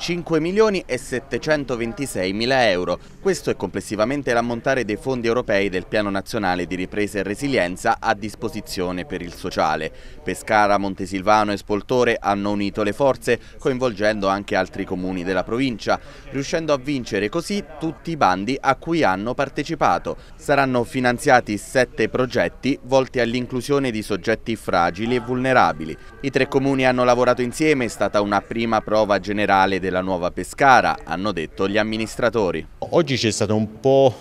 5 milioni e 726 mila euro. Questo è complessivamente l'ammontare dei fondi europei del Piano Nazionale di Ripresa e Resilienza a disposizione per il sociale. Pescara, Montesilvano e Spoltore hanno unito le forze, coinvolgendo anche altri comuni della provincia, riuscendo a vincere così tutti i bandi a cui hanno partecipato. Saranno finanziati sette progetti volti all'inclusione di soggetti fragili e vulnerabili. I tre comuni hanno lavorato insieme, è stata una prima prova generale del della nuova Pescara, hanno detto gli amministratori. Oggi c'è stato un po'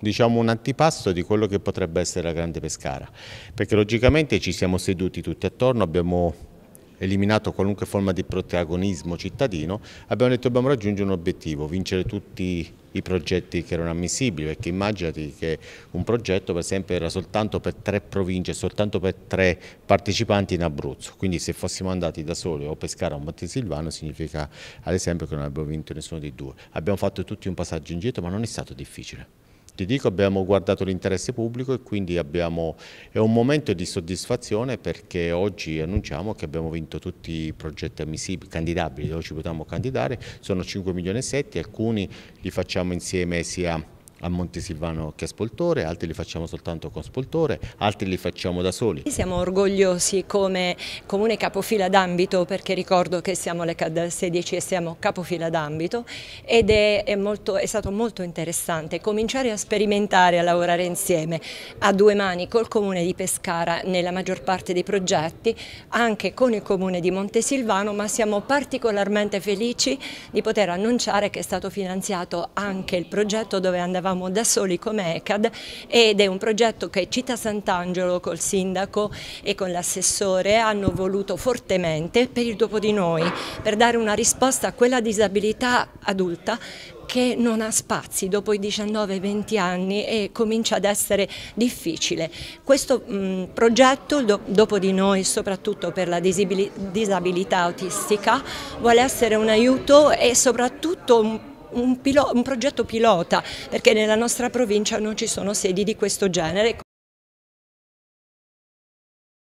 diciamo un antipasto di quello che potrebbe essere la Grande Pescara, perché logicamente ci siamo seduti tutti attorno, abbiamo eliminato qualunque forma di protagonismo cittadino, abbiamo detto che dobbiamo raggiungere un obiettivo, vincere tutti i progetti che erano ammissibili, perché immaginati che un progetto per esempio era soltanto per tre province, soltanto per tre partecipanti in Abruzzo, quindi se fossimo andati da soli o Pescara o Montesilvano significa ad esempio che non abbiamo vinto nessuno dei due. Abbiamo fatto tutti un passaggio in indietro ma non è stato difficile. Ti dico abbiamo guardato l'interesse pubblico e quindi abbiamo, è un momento di soddisfazione perché oggi annunciamo che abbiamo vinto tutti i progetti ammissibili, candidabili, dove ci potevamo candidare, sono 5 milioni e 7, alcuni li facciamo insieme sia a Montesilvano che è spoltore, altri li facciamo soltanto con spoltore, altri li facciamo da soli. Siamo orgogliosi come comune capofila d'ambito perché ricordo che siamo le CAD 16 e siamo capofila d'ambito ed è, è, molto, è, stato molto interessante cominciare a sperimentare, a lavorare insieme a due mani col comune di Pescara nella maggior parte dei progetti, anche con il comune di Montesilvano, ma siamo particolarmente felici di poter annunciare che è stato finanziato anche il progetto dove andavamo facciamo da soli come ECAD ed è un progetto che Città Sant'Angelo col sindaco e con l'assessore hanno voluto fortemente per il dopo di noi, per dare una risposta a quella disabilità adulta che non ha spazi dopo i 19-20 anni e comincia ad essere difficile. Questo mh, progetto, do, dopo di noi, soprattutto per la disabilità autistica, vuole essere un aiuto e soprattutto un un, pilo, un progetto pilota perché nella nostra provincia non ci sono sedi di questo genere